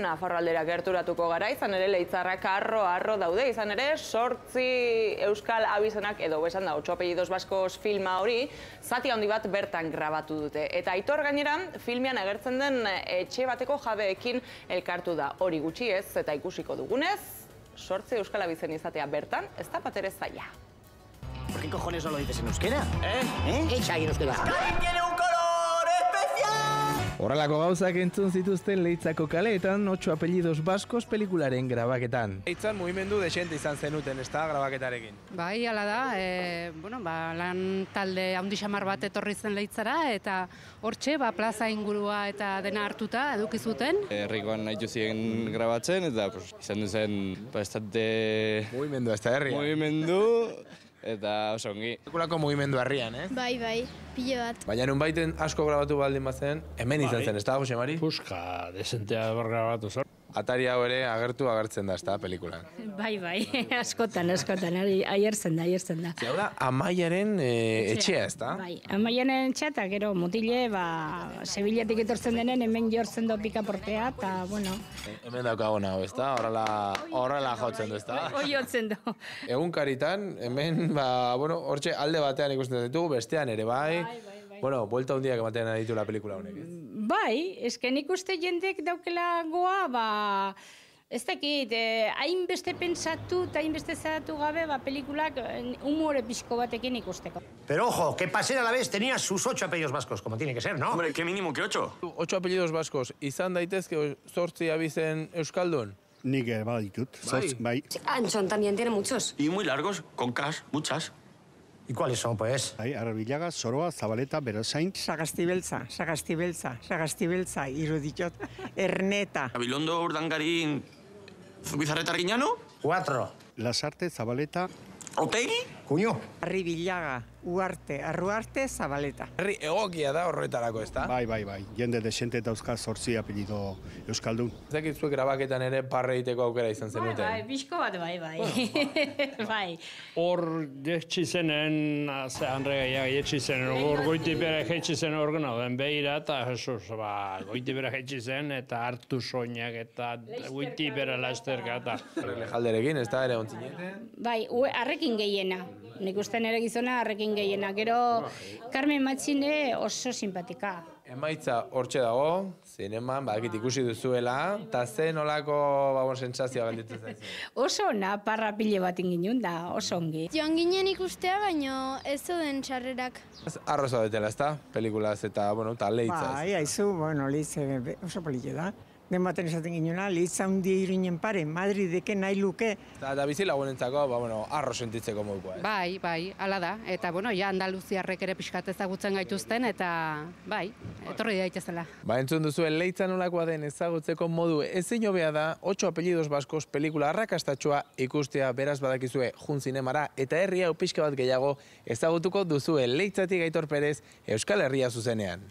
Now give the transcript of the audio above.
Nafarraldera gerturatuko gara, izan ere leitzarrak arro, arro daude, izan ere sortzi euskal abizenak edo besan da, otxopei dos baskoz filma hori, zati handi bat bertan grabatu dute. Eta aitor gaineran, filmean agertzen den etxe bateko jabeekin elkartu da hori gutxi ez, eta ikusiko dugunez, sortzi euskal abizen izatea bertan, ez da ere zaila. Por qué cojones no lo dices en euskera? Eh? Eh? en euskera. Horrelako gauzak entzun zituzten leitzako kaleetan 8 apellidos baskos pelikularen grabaketan. Leitzan mugimendu desente izan zenuten, ez da, grabaketarekin? Bai, ala da, e, bueno, ba, lan talde haundi bat etorri zen leitzara, eta hortxe, ba, plaza ingurua eta dena hartuta eduki zuten. Herrikoan nahi zuzien grabatzen, eta pues, izan duzen, ba, estate... Mugimendu, ez da Mugimendu, eta oso ongi. mugimendu harrian, eh? Bai, bai, pilo bat. Baina nun baiten asko grabatu baldin bazen, hemen izan bai. zen, ez da, Jose Mari? Puska, desentea bar grabatu zor. Atari hau ere agertu agertzen da, ez da, pelikulan. Bai, bai, askotan, askotan, aierzen da, aierzen da. Zer da, amaiaren eh, etxea, ez da? Bai, amaiaren etxea, eta gero mutile, ba, sebilatik etortzen denen, hemen jortzen do pikaportea, eta, bueno. Hemen daukagona, ez da, horrela, jautzen du, ezta? du. Egun karitan, hemen, ba, bueno, hortxe alde batean ikusten dut bestean ere, bai. Bai, bai, bai. bai. Bueno, buelta hundiak ematen ditu la pelikula honek. Bai, esken ikuste jendek daukela goa, ba, Ez dakit, eh, hainbeste pentsatu eta hainbeste zeratu gabe, ba, pelikulak humore eh, pixko batekin ikusteko. Pero ojo, que pasera la vez tenia sus ocho apellidos vascos, como tiene que ser, ¿no? Hombre, que mínimo, que ocho. Ocho apellidos vascos, izan daitezke sortzi abizen Euskaldun? Nik ere ditut. Zortz, bai. bai. Antxon, ah, tambien tiene muchos. Y muy largos, concas, muchas. ¿Y cuáles son, pues? Ahí, bai, Arabillaga, Soroa, Zabaleta, Berasain. Sagastibelza, Sagastibelza, Sagastibelza, Iruditxot, Erneta. Abilondo, Urdangarín, Zubizarreta, Riñano. Cuatro. Zabaleta. Otegi. Kuño? Arri bilaga, uarte, arruarte, zabaleta. Arri egokia da horretarako, ez da? Bai, bai, bai. Jende desente eta euskal zortzi apelido euskaldun. Ez zuek grabaketan ere parreiteko aukera izan zen Bai, bai, bizko bat, bai, bai. bai. Hor jetxi zenen, ze handre gaiak zenen, hor goiti bere zen hor gana, den behira, eta Jesus, ba, goiti bere zen, eta hartu soinak, eta goiti bere lasterka, eta... Lejalderekin, ez da, ere ontzineten? Bai, arrekin gehiena. Nik uste nire gizona harrekin gehiena. Gero, Carmen Matxine oso simpatika. Emaitza hortxe dago, zineman, bakit ba, ikusi duzuela, eta ze nolako babon sentsazioa galditzen zaitzen? oso na, parra pile bat da, oso ongi. Joan ginen ikustea, baino ez zuden txarrerak. Arrazoa betela ez da, pelikulaz eta, bueno, eta lehitzaz. Ba, aizu, bueno, eh, oso pelikula da. Den baten esaten ginen, lehitza hundi irinen pare, deke nahi luke. Eta, bizi lagunentzako, ba, bueno, arro sentitzeko moduko. Eh. Bai, bai, ala da. Eta, bueno, ja, Andaluziarrek ere pixkat ezagutzen gaituzten, eta, bai, etorri daitezela. Ba, entzun duzu, lehitza nolakoa den ezagutzeko modu ezin hobea da, 8 apelidos baskos pelikula harrakastatxoa, ikustea beraz badakizue jun zinemara, eta herria hau pixka bat gehiago ezagutuko duzu leitzatik gaitor perez Euskal Herria zuzenean.